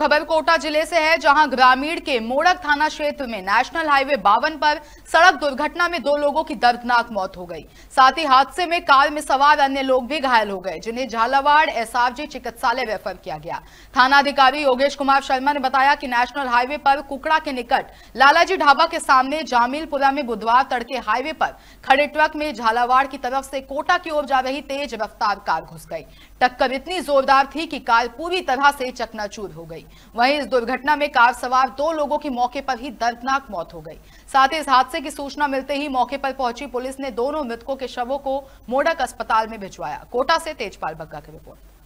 खबर कोटा जिले से है जहां ग्रामीण के मोड़क थाना क्षेत्र में नेशनल हाईवे बावन पर सड़क दुर्घटना में दो लोगों की दर्दनाक मौत हो गई साथ ही हादसे में कार में सवार अन्य लोग भी घायल हो गए जिन्हें झालावाड़ एसआरजी चिकित्सालय रेफर किया गया थानाधिकारी योगेश कुमार शर्मा ने बताया कि नेशनल हाईवे पर कुकड़ा के निकट लालाजी ढाबा के सामने जामिलपुरा में बुधवार तड़के हाईवे पर खड़े ट्रक में झालावाड़ की तरफ से कोटा की ओर जा रही तेज रफ्तार कार घुस गई टक्कर इतनी जोरदार थी कि कार पूरी तरह से चकनाचूर हो गई वहीं इस दुर्घटना में कार सवार दो लोगों की मौके पर ही दर्दनाक मौत हो गई साथ ही इस हादसे की सूचना मिलते ही मौके पर पहुंची पुलिस ने दोनों मृतकों के शवों को मोडक अस्पताल में भिजवाया कोटा से तेजपाल बग्गा की रिपोर्ट